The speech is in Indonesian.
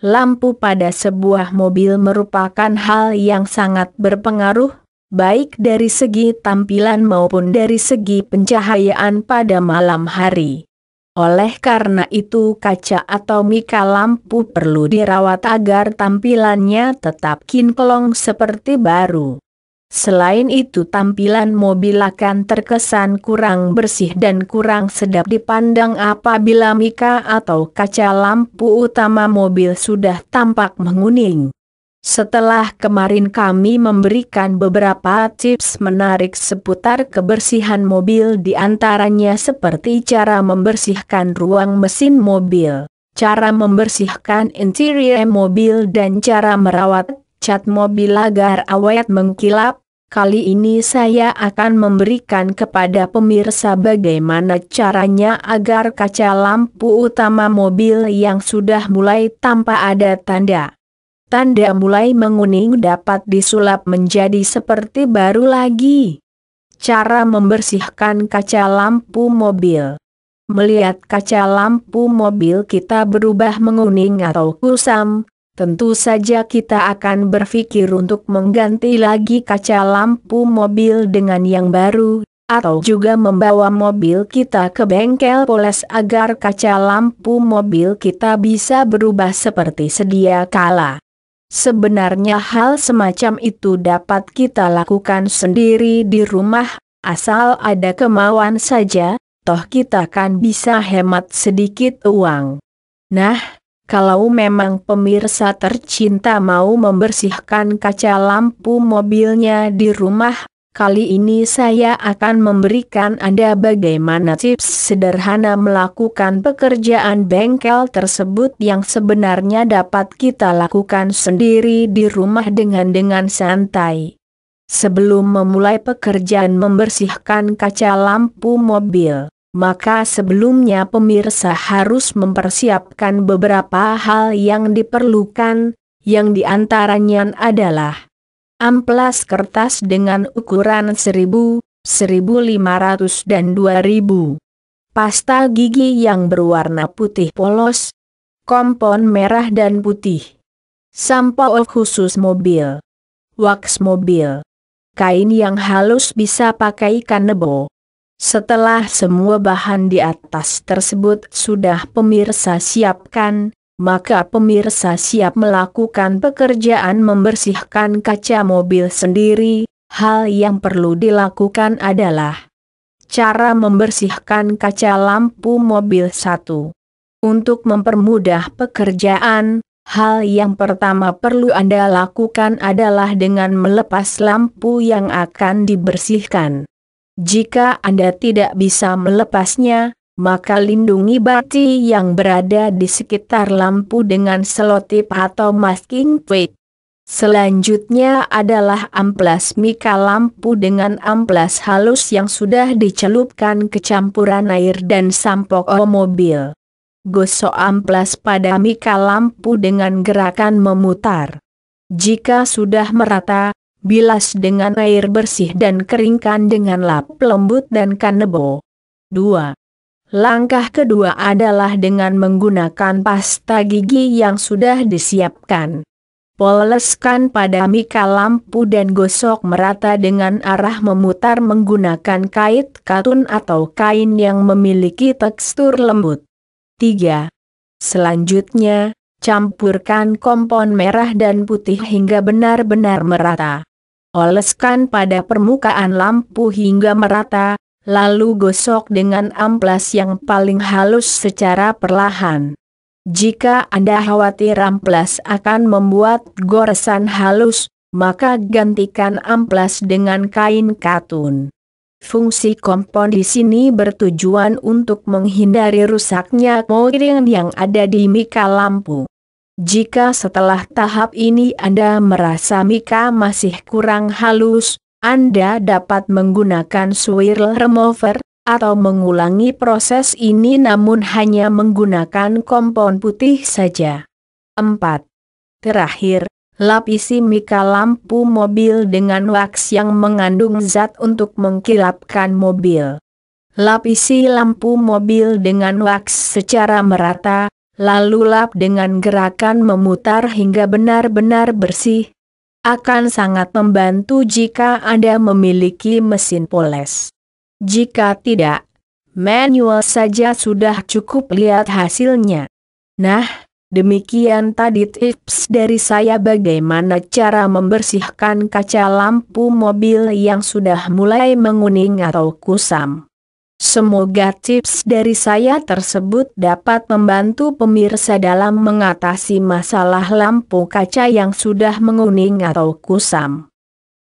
lampu pada sebuah mobil merupakan hal yang sangat berpengaruh, baik dari segi tampilan maupun dari segi pencahayaan pada malam hari. Oleh karena itu kaca atau mika lampu perlu dirawat agar tampilannya tetap kinclong seperti baru. Selain itu tampilan mobil akan terkesan kurang bersih dan kurang sedap dipandang apabila mika atau kaca lampu utama mobil sudah tampak menguning. Setelah kemarin kami memberikan beberapa tips menarik seputar kebersihan mobil di antaranya seperti cara membersihkan ruang mesin mobil, cara membersihkan interior mobil dan cara merawat cat mobil agar awet mengkilap, kali ini saya akan memberikan kepada pemirsa bagaimana caranya agar kaca lampu utama mobil yang sudah mulai tanpa ada tanda. Tanda mulai menguning dapat disulap menjadi seperti baru lagi. Cara membersihkan kaca lampu mobil Melihat kaca lampu mobil kita berubah menguning atau kusam, Tentu saja kita akan berpikir untuk mengganti lagi kaca lampu mobil dengan yang baru, atau juga membawa mobil kita ke bengkel poles agar kaca lampu mobil kita bisa berubah seperti sedia kala. Sebenarnya hal semacam itu dapat kita lakukan sendiri di rumah, asal ada kemauan saja, toh kita kan bisa hemat sedikit uang. Nah, kalau memang pemirsa tercinta mau membersihkan kaca lampu mobilnya di rumah, kali ini saya akan memberikan Anda bagaimana tips sederhana melakukan pekerjaan bengkel tersebut yang sebenarnya dapat kita lakukan sendiri di rumah dengan dengan santai. Sebelum memulai pekerjaan membersihkan kaca lampu mobil maka sebelumnya pemirsa harus mempersiapkan beberapa hal yang diperlukan, yang diantaranya adalah amplas kertas dengan ukuran 1000, 1500 dan 2000, pasta gigi yang berwarna putih polos, kompon merah dan putih, sampo khusus mobil, wax mobil, kain yang halus bisa pakai kanebo setelah semua bahan di atas tersebut sudah pemirsa siapkan, maka pemirsa siap melakukan pekerjaan membersihkan kaca mobil sendiri, hal yang perlu dilakukan adalah Cara membersihkan kaca lampu mobil satu. Untuk mempermudah pekerjaan, hal yang pertama perlu Anda lakukan adalah dengan melepas lampu yang akan dibersihkan. Jika Anda tidak bisa melepasnya, maka lindungi bati yang berada di sekitar lampu dengan selotip atau masking tape. Selanjutnya adalah amplas mika lampu dengan amplas halus yang sudah dicelupkan kecampuran air dan sampok mobil. Gosok amplas pada mika lampu dengan gerakan memutar. Jika sudah merata, bilas dengan air bersih dan keringkan dengan lap lembut dan kanebo. 2. Langkah kedua adalah dengan menggunakan pasta gigi yang sudah disiapkan. Poleskan pada mika lampu dan gosok merata dengan arah memutar menggunakan kait katun atau kain yang memiliki tekstur lembut. 3. Selanjutnya, campurkan kompon merah dan putih hingga benar-benar merata oleskan pada permukaan lampu hingga merata, lalu gosok dengan amplas yang paling halus secara perlahan. Jika Anda khawatir amplas akan membuat goresan halus, maka gantikan amplas dengan kain katun. Fungsi kompon di sini bertujuan untuk menghindari rusaknya moiring yang ada di mika lampu. Jika setelah tahap ini Anda merasa mika masih kurang halus, Anda dapat menggunakan swirl remover atau mengulangi proses ini namun hanya menggunakan kompon putih saja. 4. Terakhir, lapisi mika lampu mobil dengan wax yang mengandung zat untuk mengkilapkan mobil. Lapisi lampu mobil dengan wax secara merata, lalu lap dengan gerakan memutar hingga benar-benar bersih. Akan sangat membantu jika Anda memiliki mesin poles. Jika tidak, manual saja sudah cukup lihat hasilnya. Nah, demikian tadi tips dari saya bagaimana cara membersihkan kaca lampu mobil yang sudah mulai menguning atau kusam. Semoga tips dari saya tersebut dapat membantu pemirsa dalam mengatasi masalah lampu kaca yang sudah menguning atau kusam.